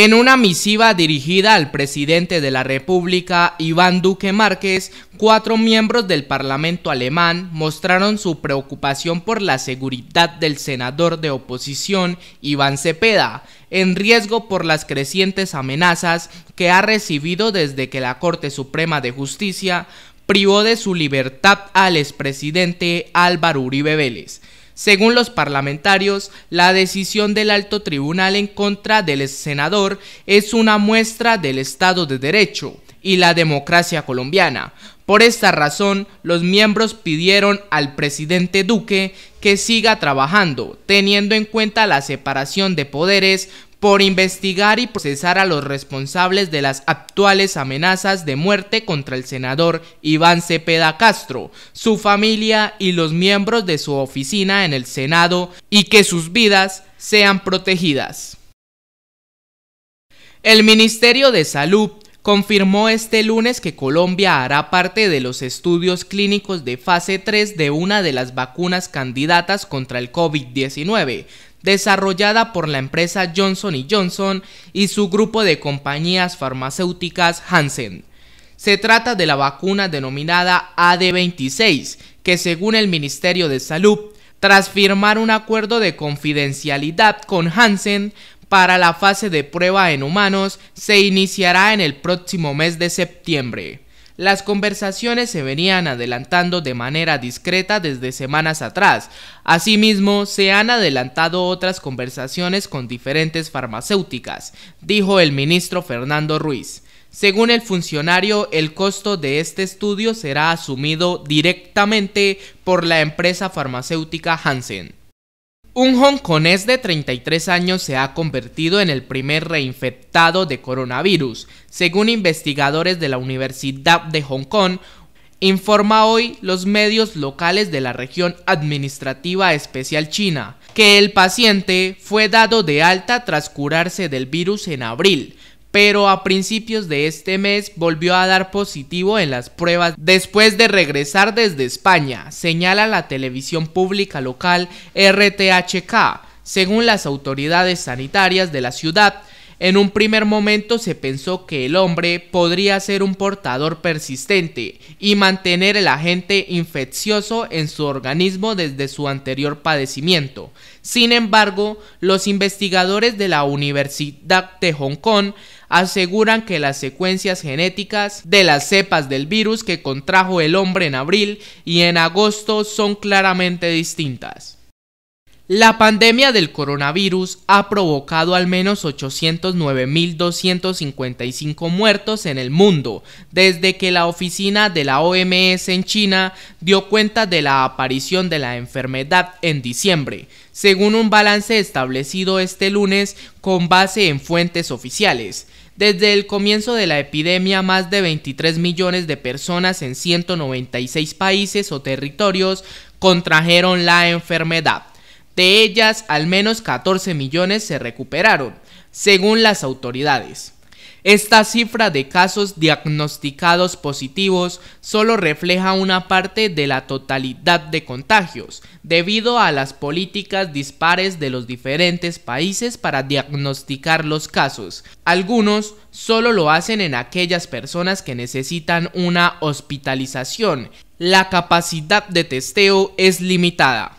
En una misiva dirigida al presidente de la República, Iván Duque Márquez, cuatro miembros del Parlamento alemán mostraron su preocupación por la seguridad del senador de oposición, Iván Cepeda, en riesgo por las crecientes amenazas que ha recibido desde que la Corte Suprema de Justicia privó de su libertad al expresidente Álvaro Uribe Vélez. Según los parlamentarios, la decisión del alto tribunal en contra del senador es una muestra del Estado de Derecho y la democracia colombiana. Por esta razón, los miembros pidieron al presidente Duque que siga trabajando, teniendo en cuenta la separación de poderes por investigar y procesar a los responsables de las actuales amenazas de muerte contra el senador Iván Cepeda Castro, su familia y los miembros de su oficina en el Senado y que sus vidas sean protegidas. El Ministerio de Salud confirmó este lunes que Colombia hará parte de los estudios clínicos de fase 3 de una de las vacunas candidatas contra el COVID-19, desarrollada por la empresa Johnson Johnson y su grupo de compañías farmacéuticas Hansen. Se trata de la vacuna denominada AD26, que según el Ministerio de Salud, tras firmar un acuerdo de confidencialidad con Hansen para la fase de prueba en humanos, se iniciará en el próximo mes de septiembre. Las conversaciones se venían adelantando de manera discreta desde semanas atrás. Asimismo, se han adelantado otras conversaciones con diferentes farmacéuticas, dijo el ministro Fernando Ruiz. Según el funcionario, el costo de este estudio será asumido directamente por la empresa farmacéutica Hansen. Un hongkonés de 33 años se ha convertido en el primer reinfectado de coronavirus, según investigadores de la Universidad de Hong Kong, informa hoy los medios locales de la región administrativa especial china, que el paciente fue dado de alta tras curarse del virus en abril, pero a principios de este mes volvió a dar positivo en las pruebas después de regresar desde España, señala la televisión pública local RTHK, según las autoridades sanitarias de la ciudad. En un primer momento se pensó que el hombre podría ser un portador persistente y mantener el agente infeccioso en su organismo desde su anterior padecimiento. Sin embargo, los investigadores de la Universidad de Hong Kong aseguran que las secuencias genéticas de las cepas del virus que contrajo el hombre en abril y en agosto son claramente distintas. La pandemia del coronavirus ha provocado al menos 809.255 muertos en el mundo desde que la oficina de la OMS en China dio cuenta de la aparición de la enfermedad en diciembre, según un balance establecido este lunes con base en fuentes oficiales. Desde el comienzo de la epidemia, más de 23 millones de personas en 196 países o territorios contrajeron la enfermedad. De ellas, al menos 14 millones se recuperaron, según las autoridades. Esta cifra de casos diagnosticados positivos solo refleja una parte de la totalidad de contagios, debido a las políticas dispares de los diferentes países para diagnosticar los casos. Algunos solo lo hacen en aquellas personas que necesitan una hospitalización. La capacidad de testeo es limitada.